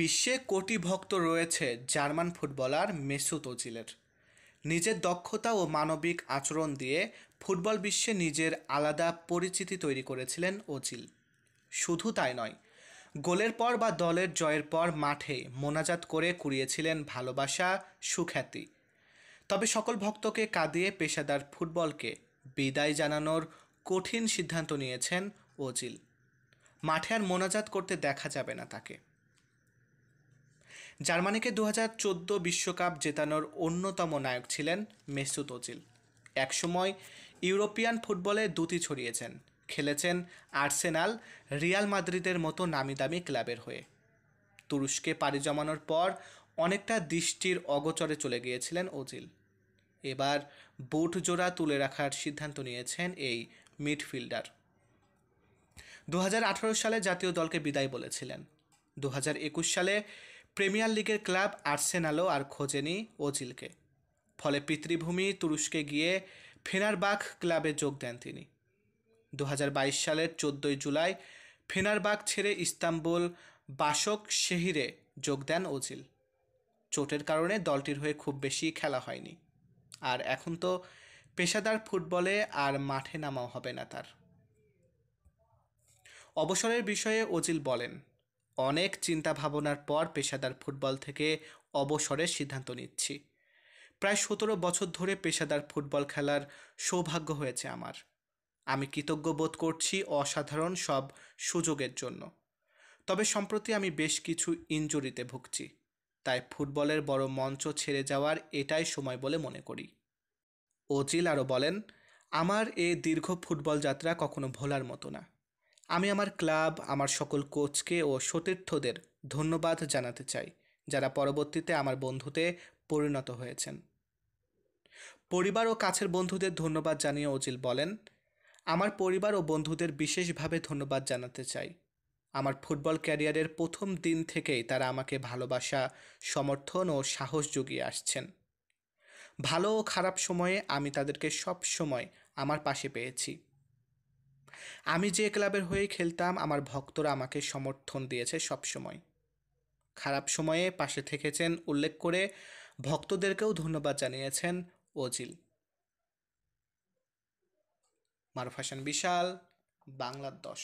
বিশ্বে কোটি ভক্ত রয়েছে জার্মান ফুটবলার মেসুত ওজিলের নিজের দক্ষতা ও মানবিক আচরণ দিয়ে ফুটবল বিশ্বে নিজের আলাদা পরিচিতি তৈরি করেছিলেন ওজিল শুধু তাই নয় গোলের পর বা দলের জয়ের পর মাঠে মোনাজাত করে কুড়িয়েছিলেন ভালোবাসা সুখ্যাতি তবে সকল ভক্তকে কাঁদিয়ে পেশাদার ফুটবলকে বিদায় জানানোর কঠিন সিদ্ধান্ত নিয়েছেন ওজিল মাঠে আর মোনাজাত করতে দেখা যাবে না তাকে জার্মানিকে দু বিশ্বকাপ জেতানোর অন্যতম নায়ক ছিলেন মেসুত ওজিল একসময় ইউরোপিয়ান ফুটবলে দুটি ছড়িয়েছেন খেলেছেন আর্সেনাল রিয়াল মাদ্রিদের মতো নামি দামি ক্লাবের হয়ে তুরস্কে পাড়ি জমানোর পর অনেকটা দৃষ্টির অগচরে চলে গিয়েছিলেন ওজিল এবার বুট জোড়া তুলে রাখার সিদ্ধান্ত নিয়েছেন এই মিডফিল্ডার দু সালে জাতীয় দলকে বিদায় বলেছিলেন দু সালে প্রিমিয়ার লিগের ক্লাব আর্সেনালও আর খোঁজেনি ওজিলকে ফলে পিতৃভূমি তুরস্কে গিয়ে ফেনারবাগ ক্লাবে যোগ দেন তিনি দু সালের চোদ্দোই জুলাই ফেনারবাগ ছেড়ে ইস্তাম্বুল বাসক শেহিরে যোগ দেন ওজিল চোটের কারণে দলটির হয়ে খুব বেশি খেলা হয়নি আর এখন তো পেশাদার ফুটবলে আর মাঠে নামাও হবে না তার অবসরের বিষয়ে ওজিল বলেন অনেক চিন্তা ভাবনার পর পেশাদার ফুটবল থেকে অবসরের সিদ্ধান্ত নিচ্ছি প্রায় সতেরো বছর ধরে পেশাদার ফুটবল খেলার সৌভাগ্য হয়েছে আমার আমি কৃতজ্ঞ বোধ করছি অসাধারণ সব সুযোগের জন্য তবে সম্প্রতি আমি বেশ কিছু ইঞ্জুরিতে ভুগছি তাই ফুটবলের বড় মঞ্চ ছেড়ে যাওয়ার এটাই সময় বলে মনে করি অজিল আরও বলেন আমার এ দীর্ঘ ফুটবল যাত্রা কখনো ভোলার মতো না আমি আমার ক্লাব আমার সকল কোচকে ও সতীর্থদের ধন্যবাদ জানাতে চাই যারা পরবর্তীতে আমার বন্ধুতে পরিণত হয়েছেন পরিবার ও কাছের বন্ধুদের ধন্যবাদ জানিয়ে অজিল বলেন আমার পরিবার ও বন্ধুদের বিশেষভাবে ধন্যবাদ জানাতে চাই আমার ফুটবল ক্যারিয়ারের প্রথম দিন থেকেই তারা আমাকে ভালোবাসা সমর্থন ও সাহস জুগিয়ে আসছেন ভালো ও খারাপ সময়ে আমি তাদেরকে সব সময় আমার পাশে পেয়েছি আমি যে ক্লাবের হয়ে খেলতাম আমার ভক্তরা আমাকে সমর্থন দিয়েছে সবসময় খারাপ সময়ে পাশে থেকেছেন উল্লেখ করে ভক্তদেরকেও ধন্যবাদ জানিয়েছেন ওজিল মারুফ হাসান বিশাল বাংলার দশ